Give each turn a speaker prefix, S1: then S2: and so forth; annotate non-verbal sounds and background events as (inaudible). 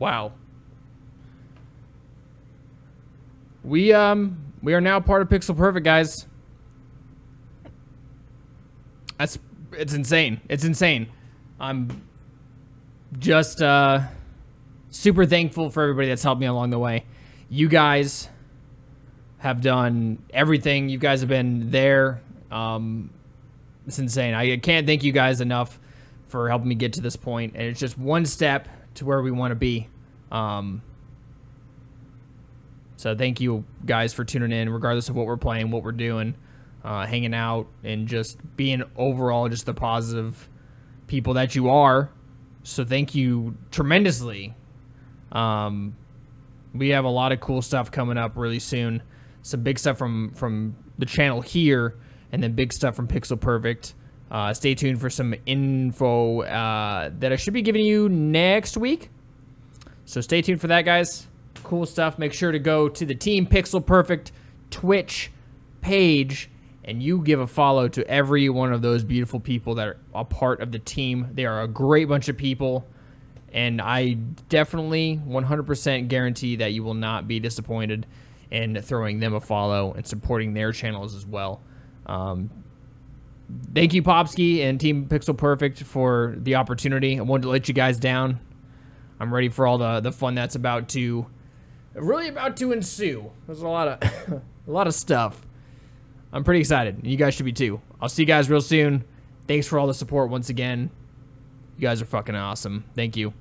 S1: Wow. We um we are now part of Pixel Perfect, guys. That's it's insane. It's insane. I'm just uh super thankful for everybody that's helped me along the way. You guys have done everything. You guys have been there. Um, it's insane. I can't thank you guys enough for helping me get to this point. And it's just one step to where we want to be. Um, so thank you guys for tuning in, regardless of what we're playing, what we're doing, uh, hanging out, and just being overall just the positive people that you are. So thank you tremendously. Um, we have a lot of cool stuff coming up really soon. Some big stuff from from the channel here, and then big stuff from Pixel Perfect. Uh, stay tuned for some info uh, that I should be giving you next week. So stay tuned for that, guys. Cool stuff. Make sure to go to the Team Pixel Perfect Twitch page and you give a follow to every one of those beautiful people that are a part of the team. They are a great bunch of people. And I definitely 100% guarantee that you will not be disappointed in throwing them a follow and supporting their channels as well. Um, thank you, Popsky and Team Pixel Perfect for the opportunity. I wanted to let you guys down. I'm ready for all the, the fun that's about to
S2: really about to ensue. There's a lot of
S1: (coughs) a lot of stuff. I'm pretty excited. You guys should be too. I'll see you guys real soon. Thanks for all the support once again. You guys are fucking awesome. Thank you.